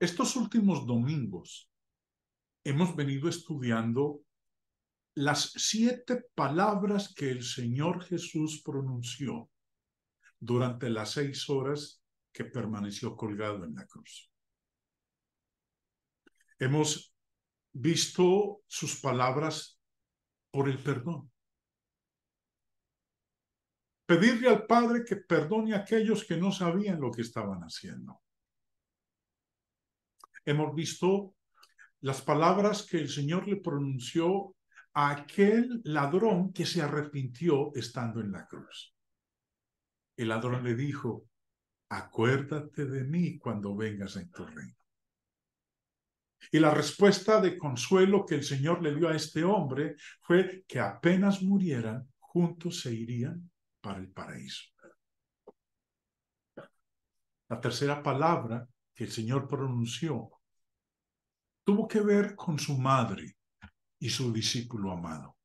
Estos últimos domingos hemos venido estudiando las siete palabras que el Señor Jesús pronunció durante las seis horas que permaneció colgado en la cruz. Hemos visto sus palabras por el perdón. Pedirle al Padre que perdone a aquellos que no sabían lo que estaban haciendo hemos visto las palabras que el Señor le pronunció a aquel ladrón que se arrepintió estando en la cruz. El ladrón le dijo, acuérdate de mí cuando vengas en tu reino. Y la respuesta de consuelo que el Señor le dio a este hombre fue que apenas murieran, juntos se irían para el paraíso. La tercera palabra que el Señor pronunció tuvo que ver con su madre y su discípulo amado.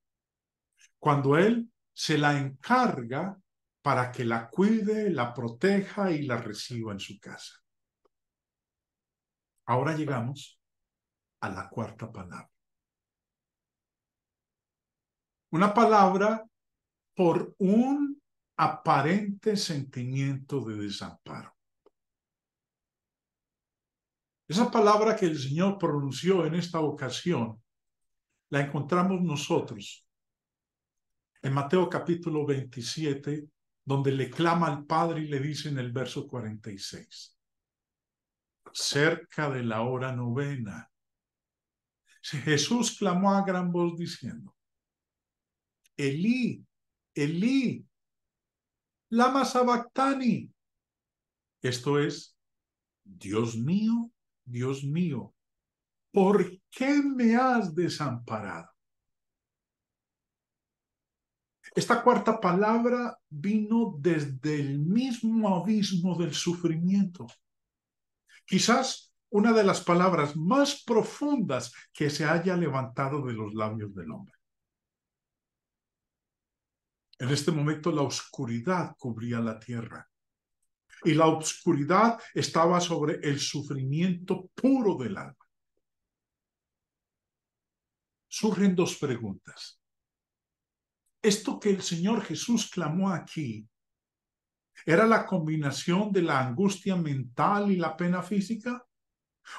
Cuando Él se la encarga para que la cuide, la proteja y la reciba en su casa. Ahora llegamos a la cuarta palabra. Una palabra por un aparente sentimiento de desamparo. Esa palabra que el Señor pronunció en esta ocasión la encontramos nosotros en Mateo capítulo 27, donde le clama al Padre y le dice en el verso 46, cerca de la hora novena. Jesús clamó a gran voz diciendo, Elí, Elí, lama sabactani. Esto es, Dios mío, Dios mío, ¿por qué me has desamparado? Esta cuarta palabra vino desde el mismo abismo del sufrimiento. Quizás una de las palabras más profundas que se haya levantado de los labios del hombre. En este momento la oscuridad cubría la tierra y la obscuridad estaba sobre el sufrimiento puro del alma. Surgen dos preguntas. Esto que el Señor Jesús clamó aquí era la combinación de la angustia mental y la pena física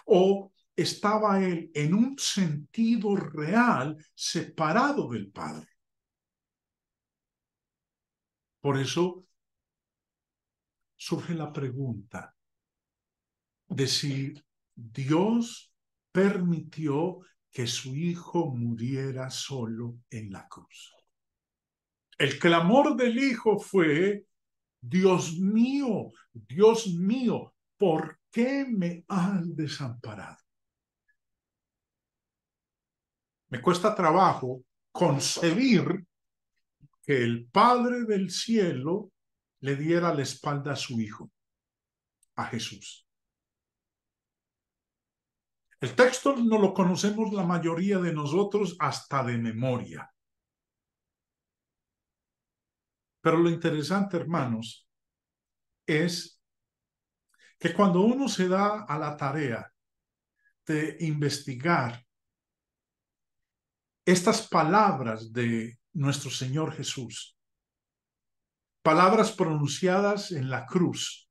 o estaba él en un sentido real separado del Padre. Por eso surge la pregunta de si Dios permitió que su hijo muriera solo en la cruz. El clamor del hijo fue, Dios mío, Dios mío, ¿por qué me han desamparado? Me cuesta trabajo concebir que el Padre del Cielo le diera la espalda a su hijo, a Jesús. El texto no lo conocemos la mayoría de nosotros hasta de memoria. Pero lo interesante, hermanos, es que cuando uno se da a la tarea de investigar estas palabras de nuestro Señor Jesús, palabras pronunciadas en la cruz.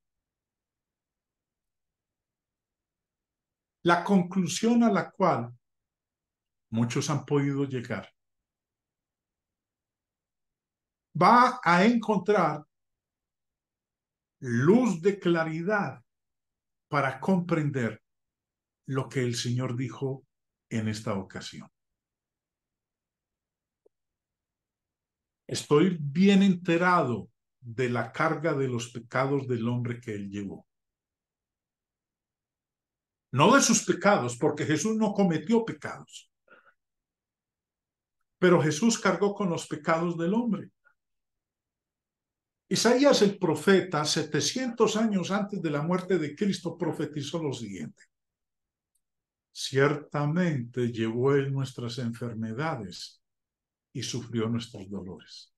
La conclusión a la cual muchos han podido llegar va a encontrar luz de claridad para comprender lo que el Señor dijo en esta ocasión. Estoy bien enterado de la carga de los pecados del hombre que él llevó. No de sus pecados, porque Jesús no cometió pecados. Pero Jesús cargó con los pecados del hombre. Isaías el profeta, 700 años antes de la muerte de Cristo, profetizó lo siguiente. Ciertamente llevó él nuestras enfermedades y sufrió nuestros dolores.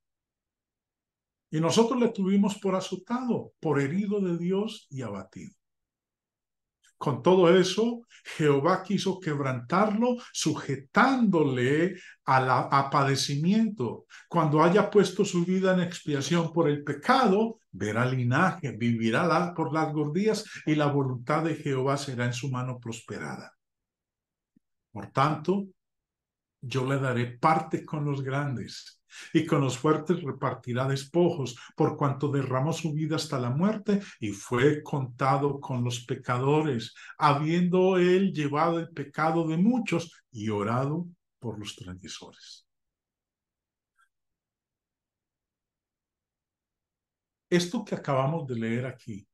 Y nosotros le tuvimos por azotado, por herido de Dios y abatido. Con todo eso, Jehová quiso quebrantarlo, sujetándole al apadecimiento. Cuando haya puesto su vida en expiación por el pecado, verá linaje, vivirá por las días y la voluntad de Jehová será en su mano prosperada. Por tanto, yo le daré parte con los grandes y con los fuertes repartirá despojos, por cuanto derramó su vida hasta la muerte y fue contado con los pecadores, habiendo él llevado el pecado de muchos y orado por los transgresores. Esto que acabamos de leer aquí,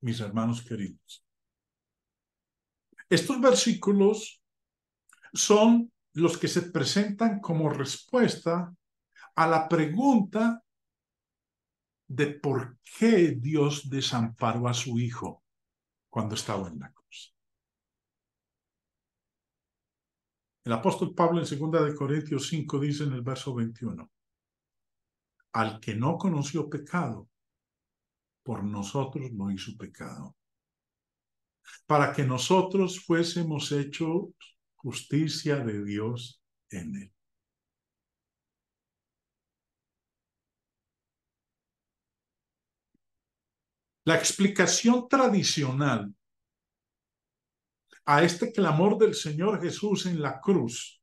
mis hermanos queridos, estos versículos son los que se presentan como respuesta a la pregunta de por qué Dios desamparó a su hijo cuando estaba en la cruz. El apóstol Pablo en 2 Corintios 5 dice en el verso 21, al que no conoció pecado, por nosotros no hizo pecado, para que nosotros fuésemos hechos justicia de Dios en él. La explicación tradicional a este clamor del Señor Jesús en la cruz,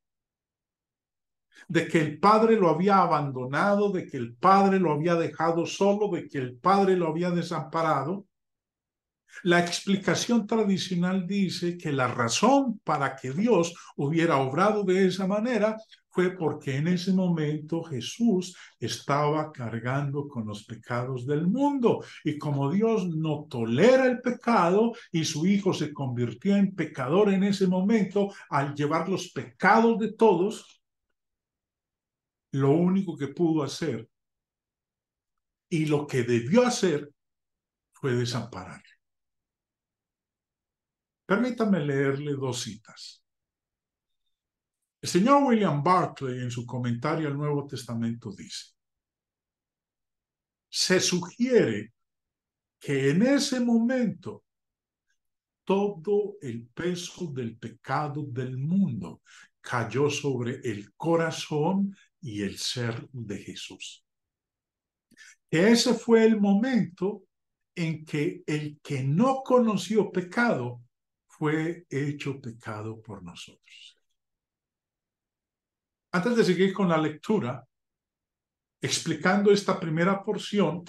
de que el Padre lo había abandonado, de que el Padre lo había dejado solo, de que el Padre lo había desamparado, la explicación tradicional dice que la razón para que Dios hubiera obrado de esa manera fue porque en ese momento Jesús estaba cargando con los pecados del mundo. Y como Dios no tolera el pecado y su Hijo se convirtió en pecador en ese momento al llevar los pecados de todos, lo único que pudo hacer y lo que debió hacer fue desampararle. Permítame leerle dos citas. El señor William Barclay en su comentario al Nuevo Testamento dice, se sugiere que en ese momento todo el peso del pecado del mundo cayó sobre el corazón y el ser de Jesús. Ese fue el momento en que el que no conoció pecado fue hecho pecado por nosotros. Antes de seguir con la lectura, explicando esta primera porción,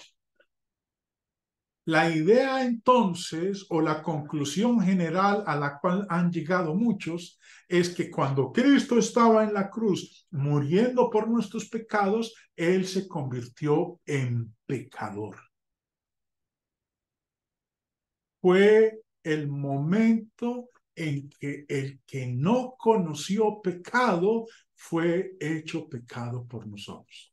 la idea entonces o la conclusión general a la cual han llegado muchos es que cuando Cristo estaba en la cruz muriendo por nuestros pecados, Él se convirtió en pecador. Fue el momento en que el que no conoció pecado fue hecho pecado por nosotros.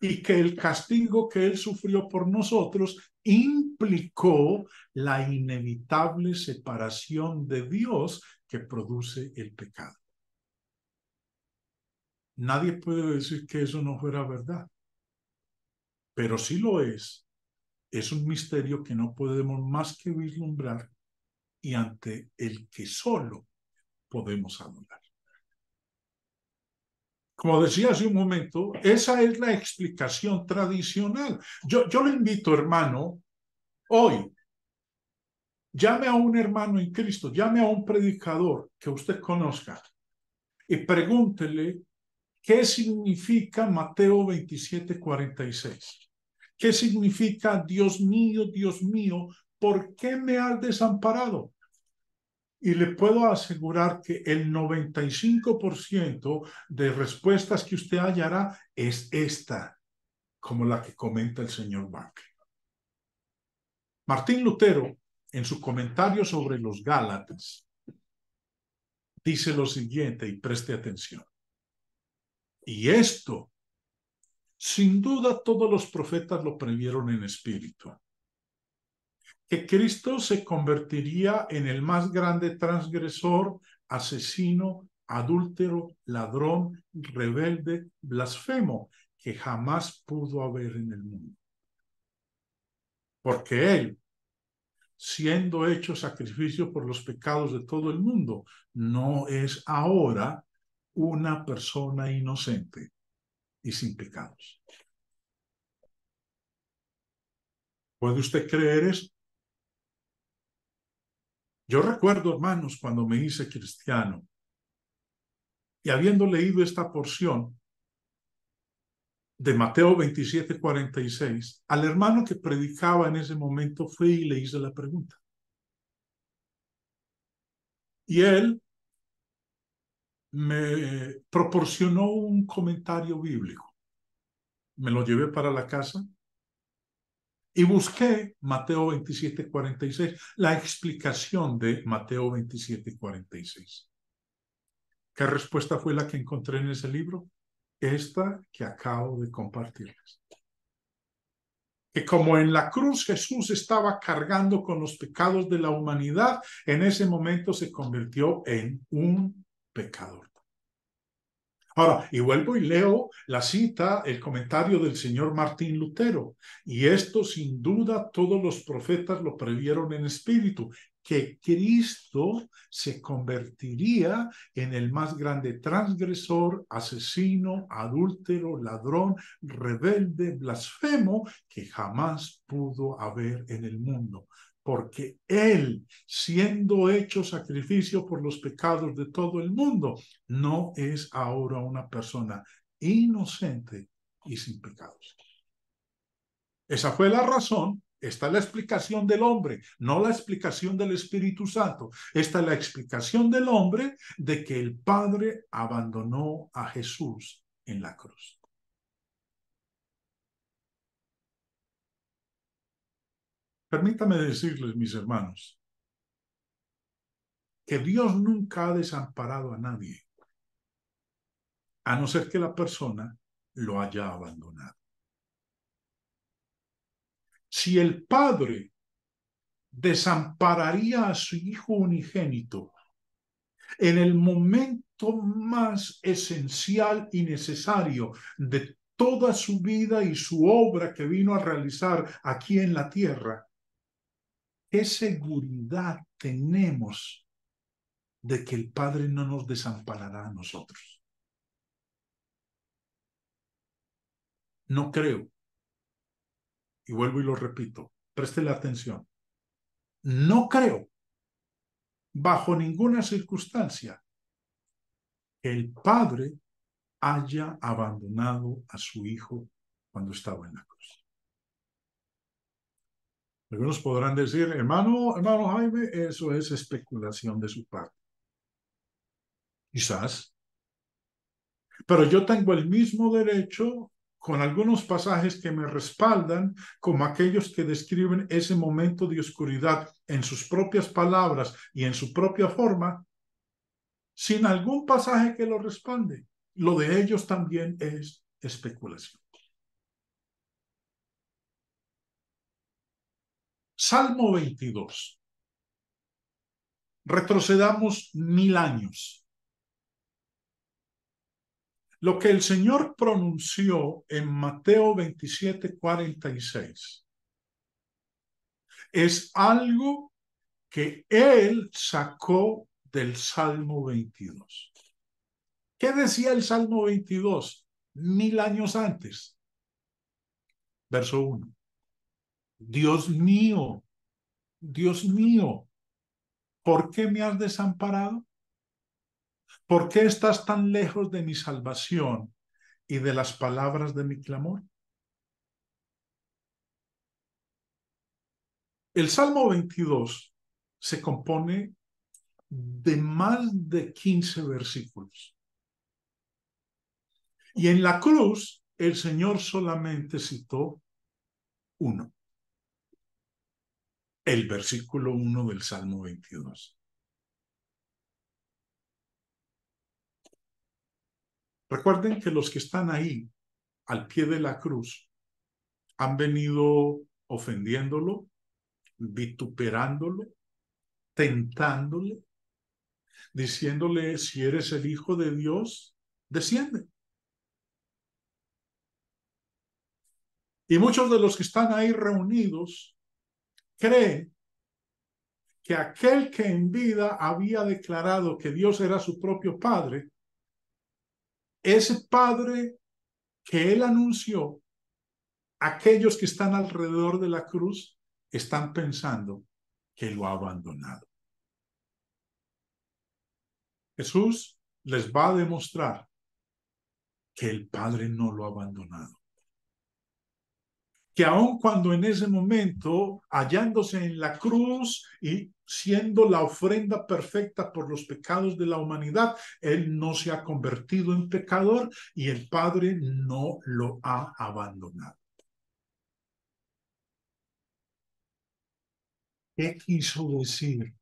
Y que el castigo que él sufrió por nosotros implicó la inevitable separación de Dios que produce el pecado. Nadie puede decir que eso no fuera verdad, pero sí lo es es un misterio que no podemos más que vislumbrar y ante el que solo podemos adorar. Como decía hace un momento, esa es la explicación tradicional. Yo, yo le invito, hermano, hoy, llame a un hermano en Cristo, llame a un predicador que usted conozca y pregúntele qué significa Mateo 27, 46. ¿Qué significa Dios mío, Dios mío? ¿Por qué me has desamparado? Y le puedo asegurar que el 95% de respuestas que usted hallará es esta, como la que comenta el señor Bank. Martín Lutero, en su comentario sobre los Gálatas, dice lo siguiente y preste atención. Y esto sin duda todos los profetas lo previeron en espíritu. Que Cristo se convertiría en el más grande transgresor, asesino, adúltero, ladrón, rebelde, blasfemo que jamás pudo haber en el mundo. Porque Él, siendo hecho sacrificio por los pecados de todo el mundo, no es ahora una persona inocente y sin pecados. ¿Puede usted creer eso? Yo recuerdo, hermanos, cuando me hice cristiano y habiendo leído esta porción de Mateo 27, 46, al hermano que predicaba en ese momento fui y le hice la pregunta. Y él me proporcionó un comentario bíblico. Me lo llevé para la casa y busqué Mateo 27, 46, la explicación de Mateo 27, 46. ¿Qué respuesta fue la que encontré en ese libro? Esta que acabo de compartirles. Que como en la cruz Jesús estaba cargando con los pecados de la humanidad, en ese momento se convirtió en un pecador. Ahora, y vuelvo y leo la cita, el comentario del señor Martín Lutero. Y esto sin duda todos los profetas lo previeron en espíritu, que Cristo se convertiría en el más grande transgresor, asesino, adúltero, ladrón, rebelde, blasfemo que jamás pudo haber en el mundo porque Él, siendo hecho sacrificio por los pecados de todo el mundo, no es ahora una persona inocente y sin pecados. Esa fue la razón, esta es la explicación del hombre, no la explicación del Espíritu Santo. Esta es la explicación del hombre de que el Padre abandonó a Jesús en la cruz. Permítame decirles, mis hermanos, que Dios nunca ha desamparado a nadie, a no ser que la persona lo haya abandonado. Si el padre desampararía a su hijo unigénito en el momento más esencial y necesario de toda su vida y su obra que vino a realizar aquí en la tierra, ¿Qué seguridad tenemos de que el Padre no nos desamparará a nosotros? No creo. Y vuelvo y lo repito, preste la atención. No creo, bajo ninguna circunstancia, que el Padre haya abandonado a su Hijo cuando estaba en la algunos podrán decir, hermano, hermano Jaime, eso es especulación de su parte. Quizás. Pero yo tengo el mismo derecho con algunos pasajes que me respaldan, como aquellos que describen ese momento de oscuridad en sus propias palabras y en su propia forma, sin algún pasaje que lo respalde. Lo de ellos también es especulación. Salmo 22. Retrocedamos mil años. Lo que el Señor pronunció en Mateo 27, 46 es algo que Él sacó del Salmo 22. ¿Qué decía el Salmo 22 mil años antes? Verso 1. Dios mío, Dios mío, ¿por qué me has desamparado? ¿Por qué estás tan lejos de mi salvación y de las palabras de mi clamor? El Salmo 22 se compone de más de 15 versículos. Y en la cruz el Señor solamente citó uno el versículo 1 del Salmo 22. Recuerden que los que están ahí, al pie de la cruz, han venido ofendiéndolo, vituperándolo, tentándole, diciéndole, si eres el Hijo de Dios, desciende. Y muchos de los que están ahí reunidos cree que aquel que en vida había declarado que Dios era su propio Padre, ese Padre que él anunció, aquellos que están alrededor de la cruz están pensando que lo ha abandonado. Jesús les va a demostrar que el Padre no lo ha abandonado que aun cuando en ese momento, hallándose en la cruz y siendo la ofrenda perfecta por los pecados de la humanidad, Él no se ha convertido en pecador y el Padre no lo ha abandonado. ¿Qué quiso decir?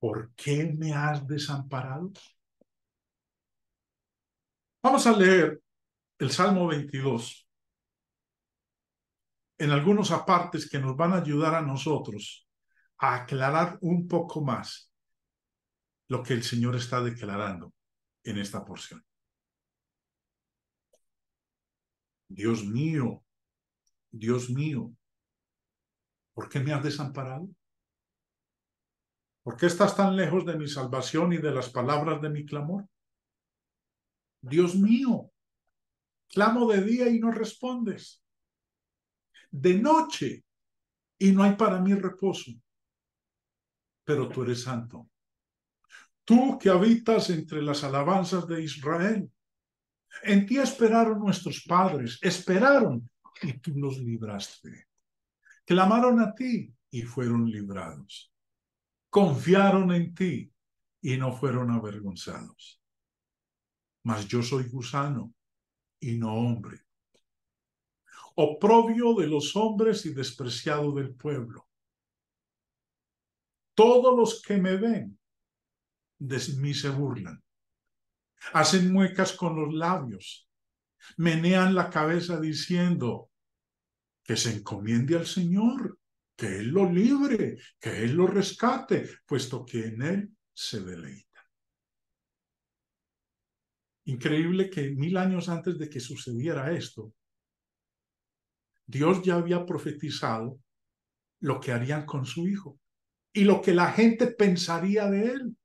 ¿Por qué me has desamparado? Vamos a leer el Salmo 22 en algunos apartes que nos van a ayudar a nosotros a aclarar un poco más lo que el Señor está declarando en esta porción. Dios mío, Dios mío, ¿por qué me has desamparado? ¿Por qué estás tan lejos de mi salvación y de las palabras de mi clamor? Dios mío, clamo de día y no respondes de noche y no hay para mí reposo. Pero tú eres santo. Tú que habitas entre las alabanzas de Israel. En ti esperaron nuestros padres, esperaron y tú los libraste. Clamaron a ti y fueron librados. Confiaron en ti y no fueron avergonzados. Mas yo soy gusano y no hombre, oprobio de los hombres y despreciado del pueblo. Todos los que me ven de mí se burlan. Hacen muecas con los labios, menean la cabeza diciendo que se encomiende al Señor, que Él lo libre, que Él lo rescate, puesto que en Él se deleita. Increíble que mil años antes de que sucediera esto, Dios ya había profetizado lo que harían con su hijo y lo que la gente pensaría de él.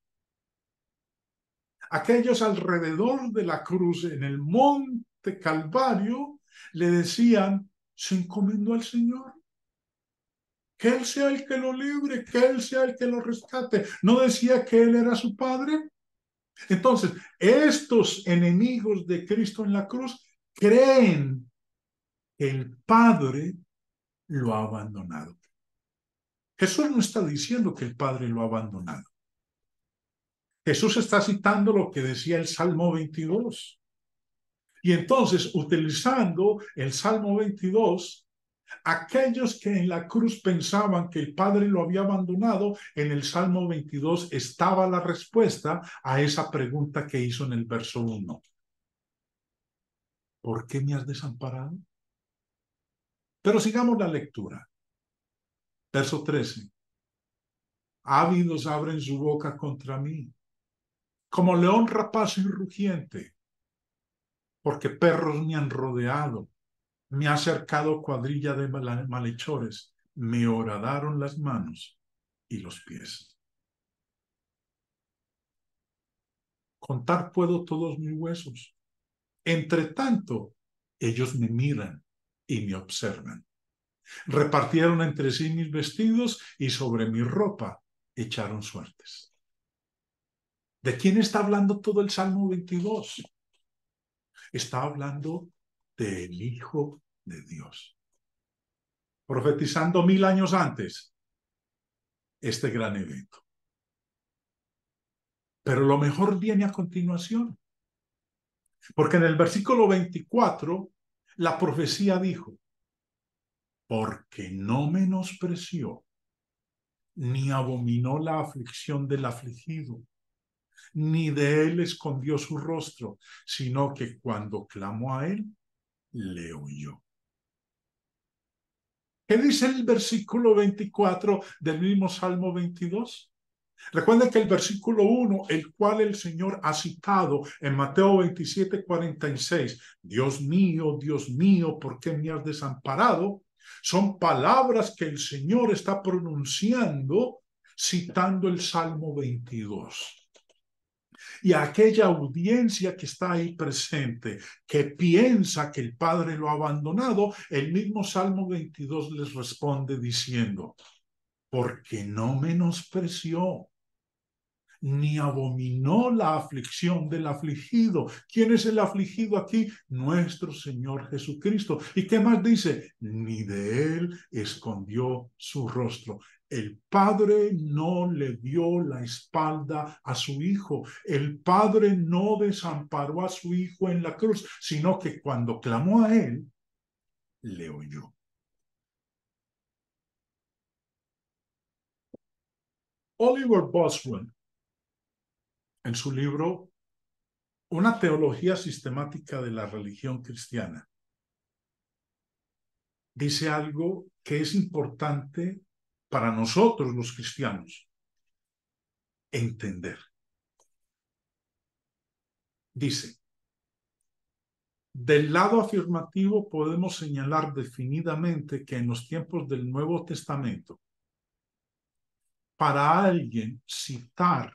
Aquellos alrededor de la cruz en el monte Calvario le decían, se encomendó al Señor. Que Él sea el que lo libre, que Él sea el que lo rescate. ¿No decía que Él era su Padre? Entonces, estos enemigos de Cristo en la cruz creen el Padre lo ha abandonado. Jesús no está diciendo que el Padre lo ha abandonado. Jesús está citando lo que decía el Salmo 22. Y entonces, utilizando el Salmo 22, aquellos que en la cruz pensaban que el Padre lo había abandonado, en el Salmo 22 estaba la respuesta a esa pregunta que hizo en el verso 1. ¿Por qué me has desamparado? Pero sigamos la lectura. Verso 13. Ávidos abren su boca contra mí, como león rapaz y rugiente, porque perros me han rodeado, me ha acercado cuadrilla de malhechores, me horadaron las manos y los pies. Contar puedo todos mis huesos. Entre tanto, ellos me miran y me observan. Repartieron entre sí mis vestidos y sobre mi ropa echaron suertes. ¿De quién está hablando todo el Salmo 22? Está hablando del Hijo de Dios. Profetizando mil años antes este gran evento. Pero lo mejor viene a continuación. Porque en el versículo 24 la profecía dijo, porque no menospreció ni abominó la aflicción del afligido, ni de él escondió su rostro, sino que cuando clamó a él, le oyó. ¿Qué dice el versículo 24 del mismo Salmo 22? Recuerden que el versículo 1, el cual el Señor ha citado en Mateo 27, 46, Dios mío, Dios mío, ¿por qué me has desamparado? Son palabras que el Señor está pronunciando citando el Salmo 22. Y a aquella audiencia que está ahí presente, que piensa que el Padre lo ha abandonado, el mismo Salmo 22 les responde diciendo, porque no menospreció ni abominó la aflicción del afligido. ¿Quién es el afligido aquí? Nuestro Señor Jesucristo. ¿Y qué más dice? Ni de él escondió su rostro. El padre no le dio la espalda a su hijo. El padre no desamparó a su hijo en la cruz, sino que cuando clamó a él, le oyó. Oliver Boswell en su libro una teología sistemática de la religión cristiana. Dice algo que es importante para nosotros los cristianos entender. Dice, del lado afirmativo podemos señalar definidamente que en los tiempos del Nuevo Testamento, para alguien citar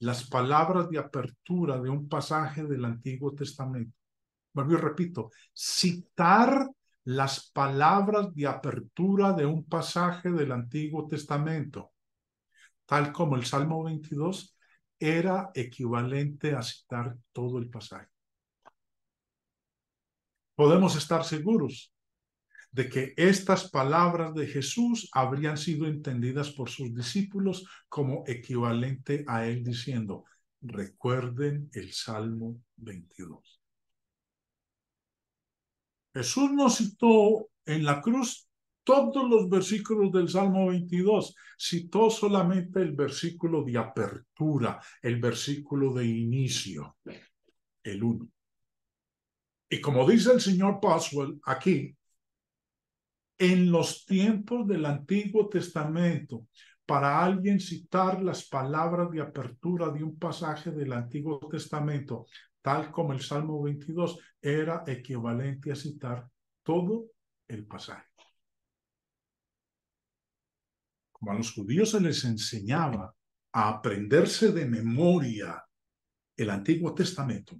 las palabras de apertura de un pasaje del Antiguo Testamento. Bueno, yo repito, citar las palabras de apertura de un pasaje del Antiguo Testamento, tal como el Salmo 22 era equivalente a citar todo el pasaje. Podemos estar seguros de que estas palabras de Jesús habrían sido entendidas por sus discípulos como equivalente a él diciendo, recuerden el Salmo 22. Jesús no citó en la cruz todos los versículos del Salmo 22, citó solamente el versículo de apertura, el versículo de inicio, el 1. Y como dice el señor Paswell aquí, en los tiempos del Antiguo Testamento, para alguien citar las palabras de apertura de un pasaje del Antiguo Testamento, tal como el Salmo 22, era equivalente a citar todo el pasaje. Como a los judíos se les enseñaba a aprenderse de memoria el Antiguo Testamento,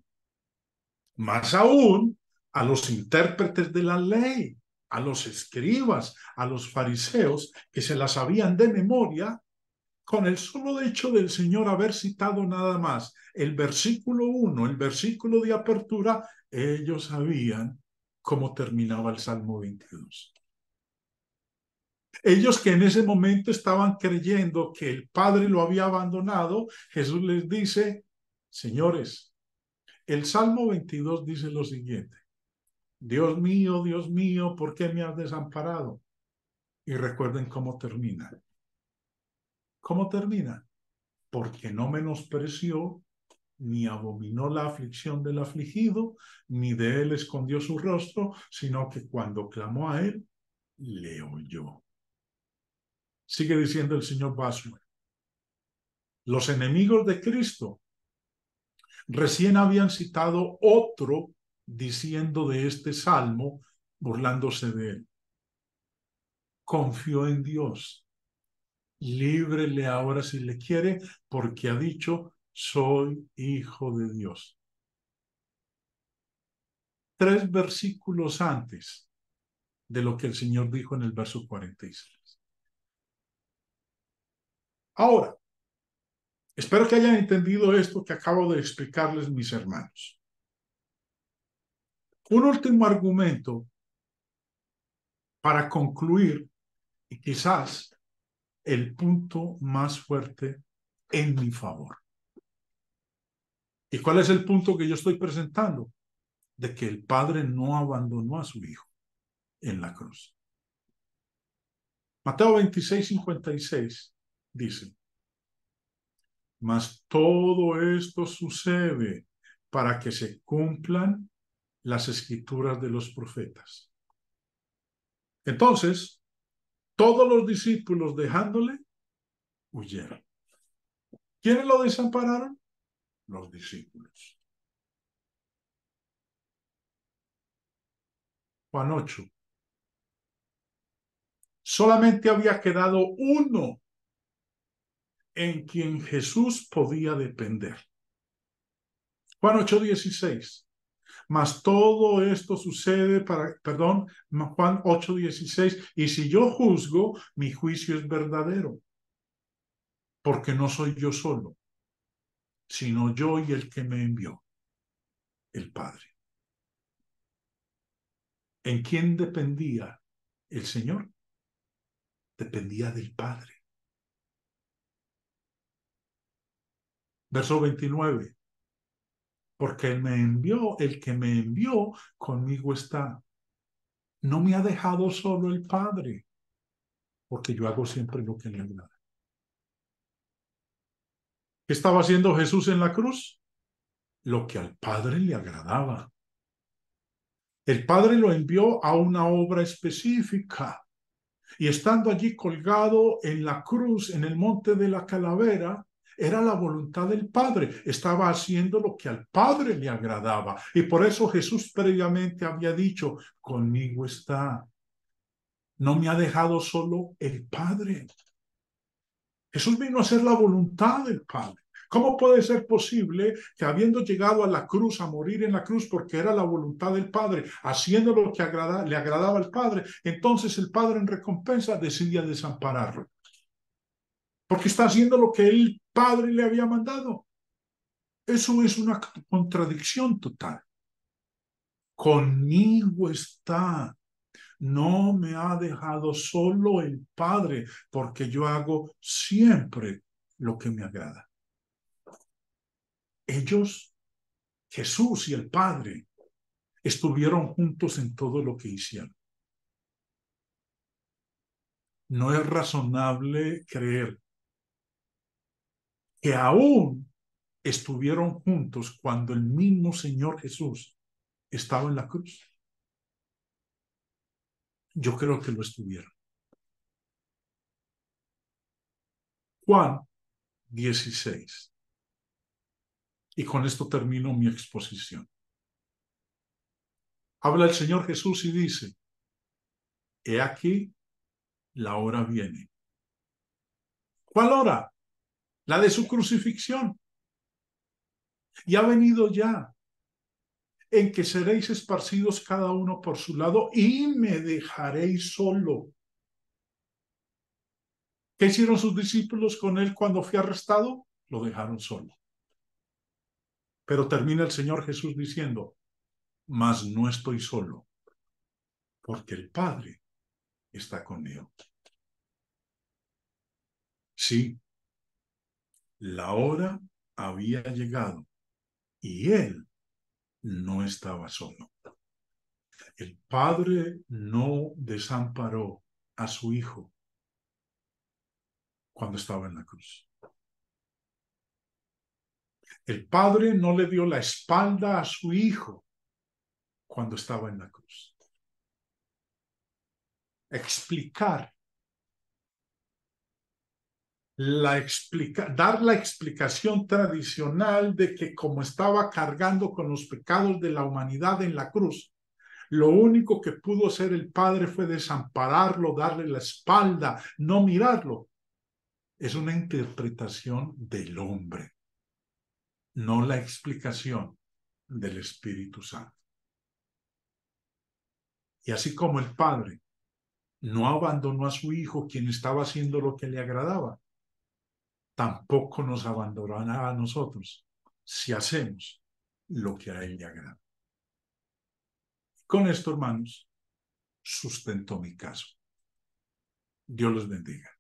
más aún a los intérpretes de la ley a los escribas, a los fariseos, que se las habían de memoria, con el solo hecho del Señor haber citado nada más el versículo 1, el versículo de apertura, ellos sabían cómo terminaba el Salmo 22. Ellos que en ese momento estaban creyendo que el Padre lo había abandonado, Jesús les dice, señores, el Salmo 22 dice lo siguiente, Dios mío, Dios mío, ¿por qué me has desamparado? Y recuerden cómo termina. ¿Cómo termina? Porque no menospreció ni abominó la aflicción del afligido, ni de él escondió su rostro, sino que cuando clamó a él, le oyó. Sigue diciendo el señor Baswell. Los enemigos de Cristo recién habían citado otro diciendo de este salmo, burlándose de él. Confió en Dios. Líbrele ahora si le quiere, porque ha dicho, soy hijo de Dios. Tres versículos antes de lo que el Señor dijo en el verso 46. Ahora, espero que hayan entendido esto que acabo de explicarles, mis hermanos. Un último argumento para concluir, y quizás el punto más fuerte en mi favor. ¿Y cuál es el punto que yo estoy presentando? De que el Padre no abandonó a su Hijo en la cruz. Mateo 26, 56 dice, mas todo esto sucede para que se cumplan las escrituras de los profetas. Entonces, todos los discípulos dejándole, huyeron. ¿Quiénes lo desampararon? Los discípulos. Juan 8. Solamente había quedado uno en quien Jesús podía depender. Juan 8, 16. Mas todo esto sucede para, perdón, Juan 8:16, y si yo juzgo, mi juicio es verdadero, porque no soy yo solo, sino yo y el que me envió, el Padre. ¿En quién dependía el Señor? Dependía del Padre. Verso 29 porque me envió, el que me envió conmigo está. No me ha dejado solo el Padre, porque yo hago siempre lo que le agrada. ¿Qué estaba haciendo Jesús en la cruz? Lo que al Padre le agradaba. El Padre lo envió a una obra específica. Y estando allí colgado en la cruz, en el monte de la calavera, era la voluntad del Padre. Estaba haciendo lo que al Padre le agradaba. Y por eso Jesús previamente había dicho, conmigo está. No me ha dejado solo el Padre. Jesús vino a hacer la voluntad del Padre. ¿Cómo puede ser posible que habiendo llegado a la cruz, a morir en la cruz, porque era la voluntad del Padre, haciendo lo que le agradaba al Padre, entonces el Padre en recompensa decidía desampararlo? porque está haciendo lo que el padre le había mandado. Eso es una contradicción total. Conmigo está. No me ha dejado solo el Padre, porque yo hago siempre lo que me agrada. Ellos, Jesús y el Padre, estuvieron juntos en todo lo que hicieron. No es razonable creer que aún estuvieron juntos cuando el mismo Señor Jesús estaba en la cruz? Yo creo que lo estuvieron. Juan 16. Y con esto termino mi exposición. Habla el Señor Jesús y dice, He aquí, la hora viene. ¿Cuál hora? la de su crucifixión. Y ha venido ya en que seréis esparcidos cada uno por su lado y me dejaréis solo. ¿Qué hicieron sus discípulos con él cuando fue arrestado? Lo dejaron solo. Pero termina el Señor Jesús diciendo, mas no estoy solo, porque el Padre está conmigo. Sí, la hora había llegado y él no estaba solo. El padre no desamparó a su hijo cuando estaba en la cruz. El padre no le dio la espalda a su hijo cuando estaba en la cruz. Explicar la dar la explicación tradicional de que como estaba cargando con los pecados de la humanidad en la cruz, lo único que pudo hacer el Padre fue desampararlo, darle la espalda, no mirarlo. Es una interpretación del hombre, no la explicación del Espíritu Santo. Y así como el Padre no abandonó a su Hijo, quien estaba haciendo lo que le agradaba, tampoco nos abandonará a nosotros si hacemos lo que a Él le agrada. Con esto, hermanos, sustento mi caso. Dios los bendiga.